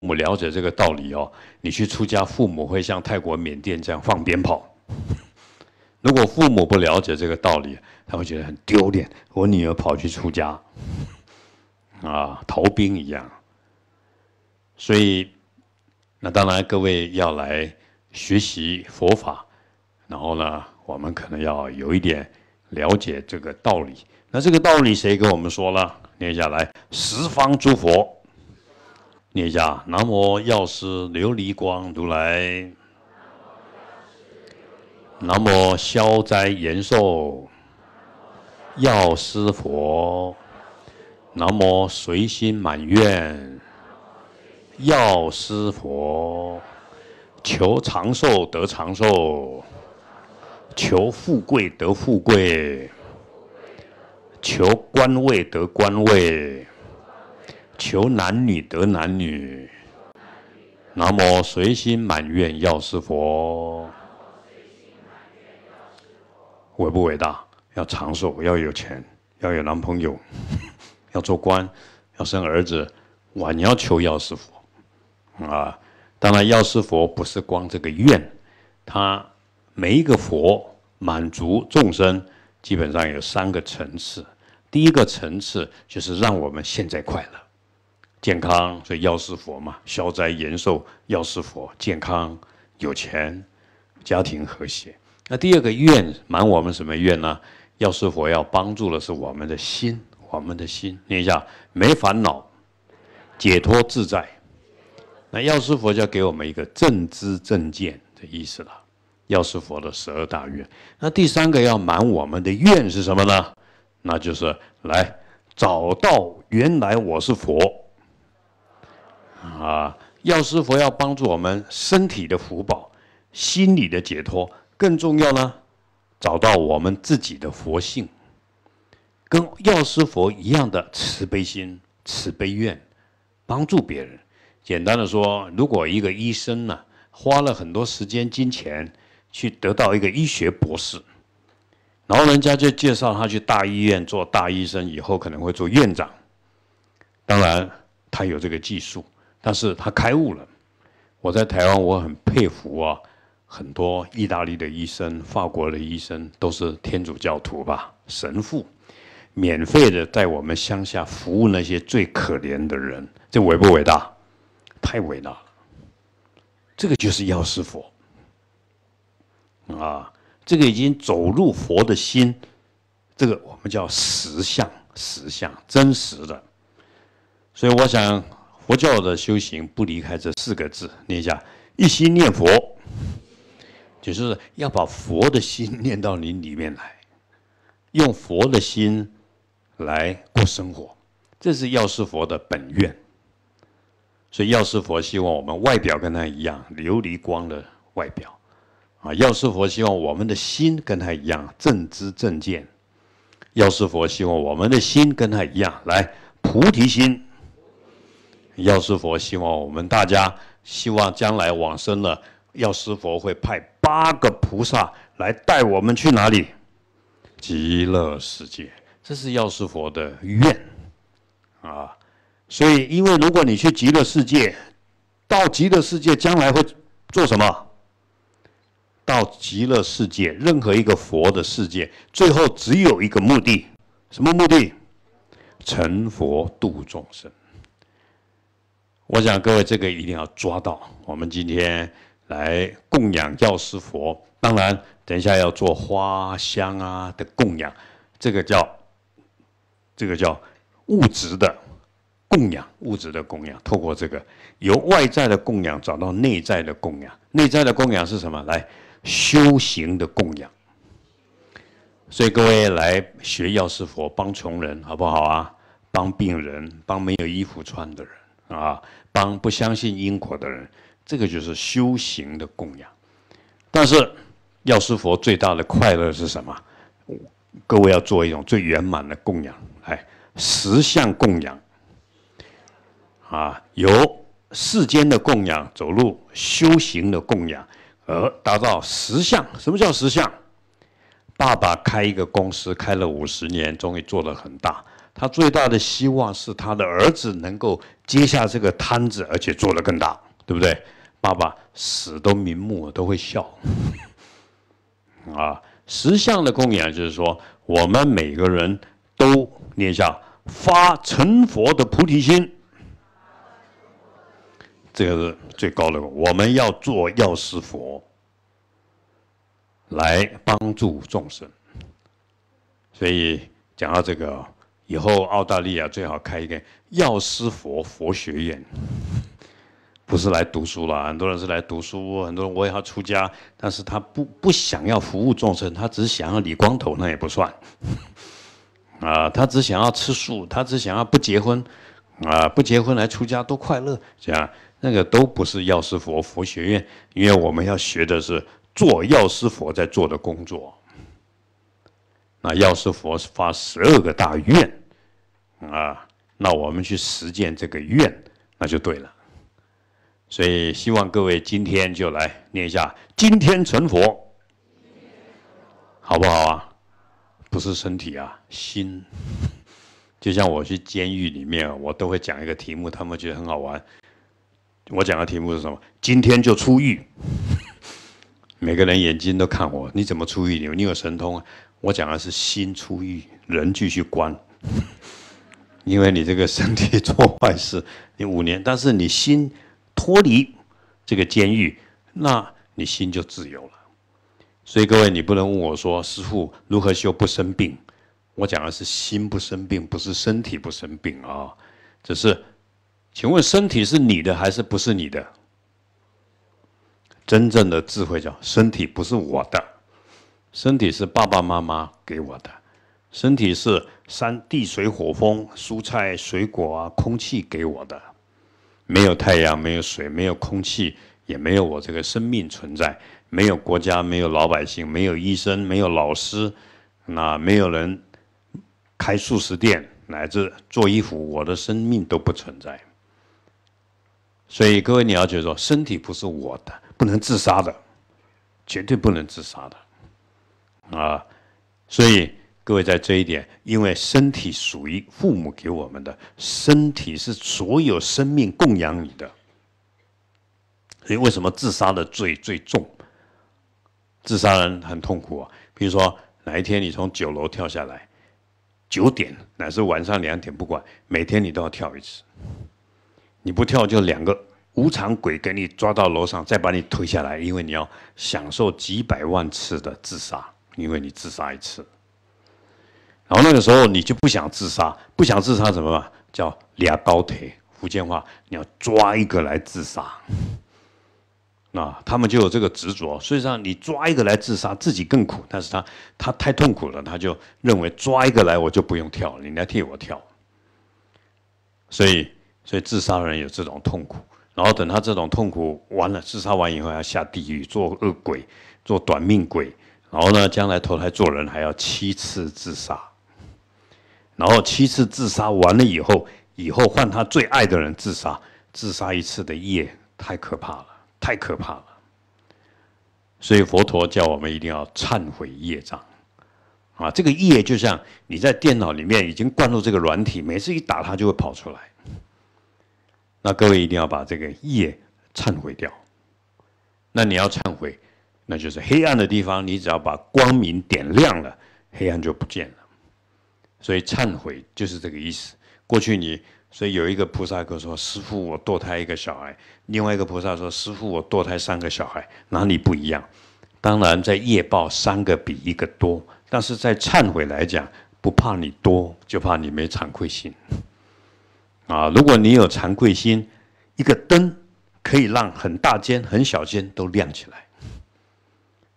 我们了解这个道理哦，你去出家，父母会像泰国、缅甸这样放鞭炮。如果父母不了解这个道理，他会觉得很丢脸。我女儿跑去出家，啊，逃兵一样。所以，那当然各位要来学习佛法，然后呢，我们可能要有一点了解这个道理。那这个道理谁跟我们说了？念下来，十方诸佛。念一下：南无药师琉璃光如来，南无消灾延寿药师佛，南无随心满愿药师佛，求长寿得长寿，求富贵得富贵，求官位得官位。求男女得男女，南无随心满愿药师佛。伟不伟大？要长寿，要有钱，要有男朋友，要做官，要生儿子，我要求药师佛啊！当然，药师佛不是光这个愿，他每一个佛满足众生，基本上有三个层次。第一个层次就是让我们现在快乐。健康，所以药师佛嘛，消灾延寿，药师佛健康、有钱、家庭和谐。那第二个愿满我们什么愿呢？药师佛要帮助的是我们的心，我们的心。你想，没烦恼，解脱自在。那药师佛就要给我们一个正知正见的意思了。药师佛的十二大愿。那第三个要满我们的愿是什么呢？那就是来找到原来我是佛。啊，药师佛要帮助我们身体的福报、心理的解脱，更重要呢，找到我们自己的佛性，跟药师佛一样的慈悲心、慈悲愿，帮助别人。简单的说，如果一个医生呢，花了很多时间、金钱去得到一个医学博士，然后人家就介绍他去大医院做大医生，以后可能会做院长。当然，他有这个技术。但是他开悟了。我在台湾，我很佩服啊，很多意大利的医生、法国的医生都是天主教徒吧，神父，免费的在我们乡下服务那些最可怜的人，这伟不伟大？太伟大了。这个就是药师佛啊，这个已经走入佛的心，这个我们叫实相，实相真实的。所以我想。佛教的修行不离开这四个字，念一下：一心念佛，就是要把佛的心 念到你里面来，用佛的心来过生活，这是药师佛的本愿。所以药师佛希望我们外表跟他一样琉璃光的外表，啊，药师佛希望我们的心跟他一样正知正见，药师佛希望我们的心跟他一样来菩提心。药师佛希望我们大家，希望将来往生了，药师佛会派八个菩萨来带我们去哪里？极乐世界，这是药师佛的愿啊。所以，因为如果你去极乐世界，到极乐世界将来会做什么？到极乐世界，任何一个佛的世界，最后只有一个目的，什么目的？成佛度众生。我想各位这个一定要抓到。我们今天来供养药师佛，当然等一下要做花香啊的供养，这个叫这个叫物质的供养，物质的供养。透过这个由外在的供养找到内在的供养，内在的供养是什么？来修行的供养。所以各位来学药师佛，帮穷人好不好啊？帮病人，帮没有衣服穿的人。啊，帮不相信因果的人，这个就是修行的供养。但是药师佛最大的快乐是什么？各位要做一种最圆满的供养，哎，十相供养。啊，由世间的供养走入修行的供养，而达到十相。什么叫十相？爸爸开一个公司，开了五十年，终于做了很大。他最大的希望是他的儿子能够接下这个摊子，而且做得更大，对不对？爸爸死都瞑目，都会笑。啊，十相的供养就是说，我们每个人都念下发成佛的菩提心，这个是最高的。我们要做药师佛，来帮助众生。所以讲到这个。以后澳大利亚最好开一个药师佛佛学院，不是来读书了。很多人是来读书，很多人我也要出家，但是他不不想要服务众生，他只想要理光头，那也不算。啊，他只想要吃素，他只想要不结婚，啊，不结婚来出家多快乐这样，那个都不是药师佛佛学院，因为我们要学的是做药师佛在做的工作。那药师佛发十二个大愿，啊，那我们去实践这个愿，那就对了。所以希望各位今天就来念一下，今天成佛，好不好啊？不是身体啊，心。就像我去监狱里面，我都会讲一个题目，他们觉得很好玩。我讲的题目是什么？今天就出狱。每个人眼睛都看我，你怎么出狱？你有神通啊！我讲的是心出狱，人继续关。因为你这个身体做坏事，你五年，但是你心脱离这个监狱，那你心就自由了。所以各位，你不能问我说：“师傅如何修不生病？”我讲的是心不生病，不是身体不生病啊。只是，请问身体是你的还是不是你的？真正的智慧叫身体不是我的，身体是爸爸妈妈给我的，身体是山地水火风蔬菜水果啊空气给我的，没有太阳，没有水，没有空气，也没有我这个生命存在，没有国家，没有老百姓，没有医生，没有老师，那没有人开素食店，乃至做衣服，我的生命都不存在。所以各位你要觉说，身体不是我的。不能自杀的，绝对不能自杀的，啊！所以各位在这一点，因为身体属于父母给我们的，身体是所有生命供养你的，所以为什么自杀的罪最重？自杀人很痛苦啊，比如说哪一天你从九楼跳下来，九点，乃至晚上两点，不管每天你都要跳一次，你不跳就两个。无常鬼给你抓到楼上，再把你推下来，因为你要享受几百万次的自杀，因为你自杀一次。然后那个时候你就不想自杀，不想自杀怎么嘛？叫俩刀腿，福建话，你要抓一个来自杀。那他们就有这个执着，所以上你抓一个来自杀，自己更苦，但是他他太痛苦了，他就认为抓一个来我就不用跳，你来替我跳。所以，所以自杀人有这种痛苦。然后等他这种痛苦完了，自杀完以后要下地狱做恶鬼，做短命鬼。然后呢，将来投胎做人还要七次自杀。然后七次自杀完了以后，以后换他最爱的人自杀，自杀一次的业太可怕了，太可怕了。所以佛陀叫我们一定要忏悔业障。啊，这个业就像你在电脑里面已经灌入这个软体，每次一打它就会跑出来。那各位一定要把这个业忏悔掉。那你要忏悔，那就是黑暗的地方，你只要把光明点亮了，黑暗就不见了。所以忏悔就是这个意思。过去你，所以有一个菩萨就说：“师傅，我堕胎一个小孩。”另外一个菩萨说：“师傅，我堕胎三个小孩，哪里不一样？”当然，在业报三个比一个多，但是在忏悔来讲，不怕你多，就怕你没惭愧心。啊，如果你有惭愧心，一个灯可以让很大间、很小间都亮起来。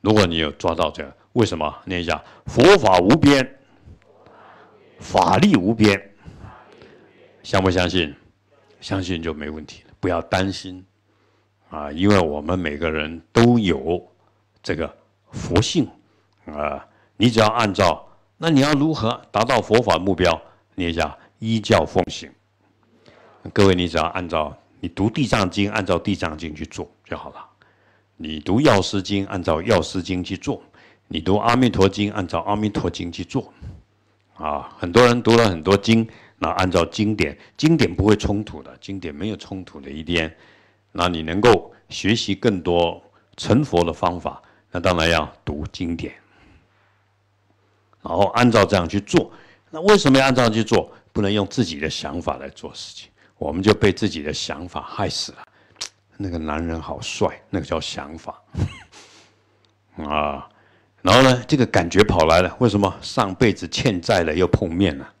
如果你有抓到这，为什么念一下佛法无边，法力无边？相不相信？相信就没问题了，不要担心啊，因为我们每个人都有这个佛性啊。你只要按照那你要如何达到佛法目标？念一下依教奉行。各位，你只要按照你读《地藏经》，按照《地藏经》去做就好了；你读《药师经》，按照《药师经》去做；你读《阿弥陀经》，按照《阿弥陀经》去做。啊，很多人读了很多经，那按照经典，经典不会冲突的，经典没有冲突的一点。那你能够学习更多成佛的方法，那当然要读经典，然后按照这样去做。那为什么要按照去做？不能用自己的想法来做事情。我们就被自己的想法 害死了。那个男人好帅，那个叫想法 啊。然后呢，这个感觉跑来了。为什么？上辈子欠债了，又碰面了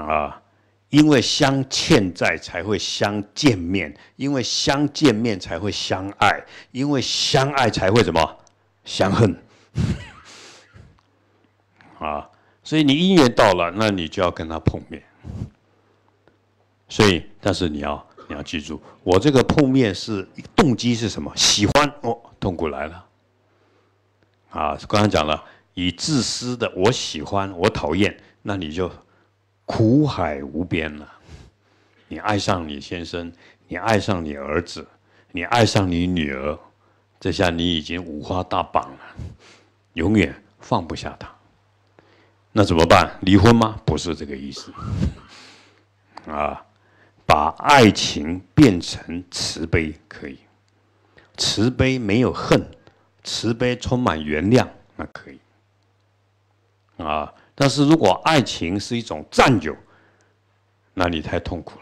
啊？因为相欠债才会相见面，因为相见面才会相爱，因为相爱才会什么？相恨啊。所以你姻缘到了，那你就要跟他碰面。所以，但是你要你要记住，我这个破灭是动机是什么？喜欢哦，痛苦来了。啊，刚才讲了，以自私的，我喜欢，我讨厌，那你就苦海无边了。你爱上你先生，你爱上你儿子，你爱上你女儿，这下你已经五花大绑了，永远放不下他。那怎么办？离婚吗？不是这个意思。啊。把爱情变成慈悲可以，慈悲没有恨，慈悲充满原谅，那可以。啊，但是如果爱情是一种占有，那你太痛苦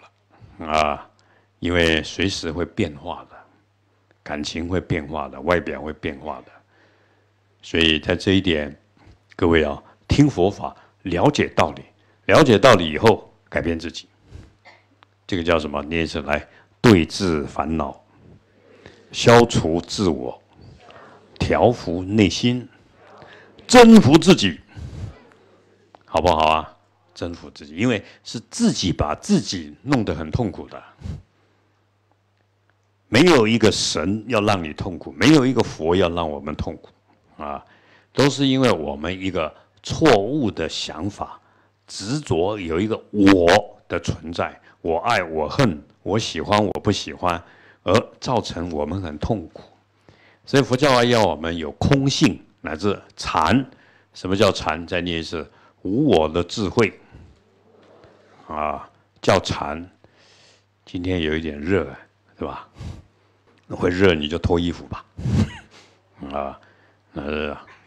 了，啊，因为随时会变化的，感情会变化的，外表会变化的，所以在这一点，各位啊，听佛法，了解道理，了解道理以后，改变自己。这个叫什么？你是来对治烦恼，消除自我，调服内心，征服自己，好不好啊？征服自己，因为是自己把自己弄得很痛苦的。没有一个神要让你痛苦，没有一个佛要让我们痛苦，啊，都是因为我们一个错误的想法，执着有一个我。的存在，我爱我恨，我喜欢我不喜欢，而造成我们很痛苦。所以佛教要我们有空性乃至禅。什么叫禅？再念一次，无我的智慧啊，叫禅。今天有一点热，是吧？会热你就脱衣服吧。啊，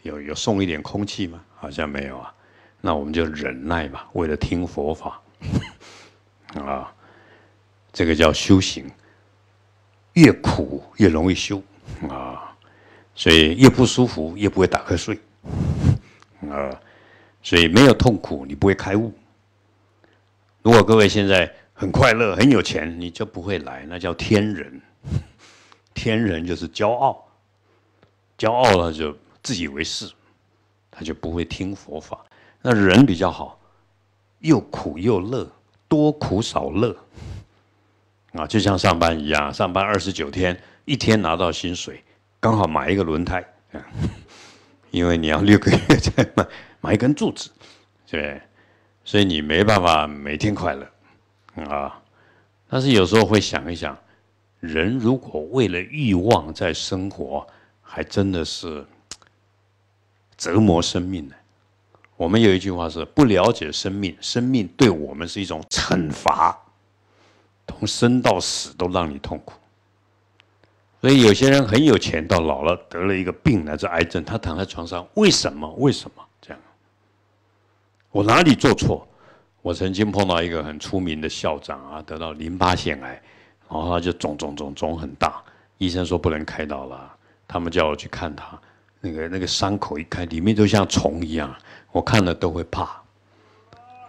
有有送一点空气吗？好像没有啊。那我们就忍耐吧，为了听佛法。啊，这个叫修行。越苦越容易修啊，所以越不舒服越不会打瞌睡啊，所以没有痛苦你不会开悟。如果各位现在很快乐很有钱，你就不会来，那叫天人。天人就是骄傲，骄傲了就自以为是，他就不会听佛法。那人比较好，又苦又乐。多苦少乐，啊，就像上班一样，上班二十九天，一天拿到薪水，刚好买一个轮胎，因为你要六个月才买 买一根柱子，对，所以你没办法每天快乐，啊，但是有时候会想一想，人如果为了欲望在生活，还真的是折磨生命呢。我们有一句话是：不了解生命，生命对我们是一种惩罚，从生到死都让你痛苦。所以有些人很有钱，到老了得了一个病，乃至癌症，他躺在床上，为什么？为什么这样？我哪里做错？我曾经碰到一个很出名的校长啊，得到淋巴腺癌，然后他就肿肿肿肿很大，医生说不能开刀了，他们叫我去看他。那个那个伤口一开，里面都像虫一样，我看了都会怕，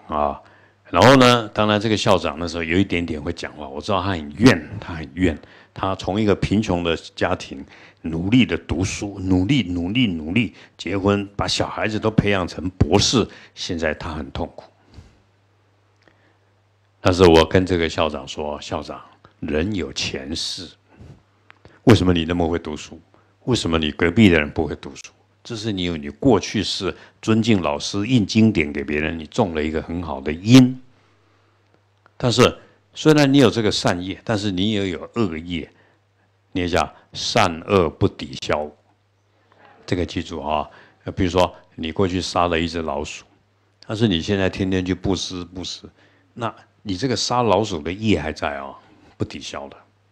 啊！然后呢，当然这个校长那时候有一点点会讲话，我知道他很怨，他很怨，他从一个贫穷的家庭努力的读书，努力努力努力结婚，把小孩子都培养成博士，现在他很痛苦。但是我跟这个校长说：“校长，人有前世，为什么你那么会读书？”为什么你隔壁的人不会读书？这是你有你过去是尊敬老师印经典给别人，你种了一个很好的因。但是虽然你有这个善业，但是你也有恶业，你也讲善恶不抵消，这个记住啊。比如说你过去杀了一只老鼠，但是你现在天天去布施布施，那你这个杀老鼠的业还在啊，不抵消的。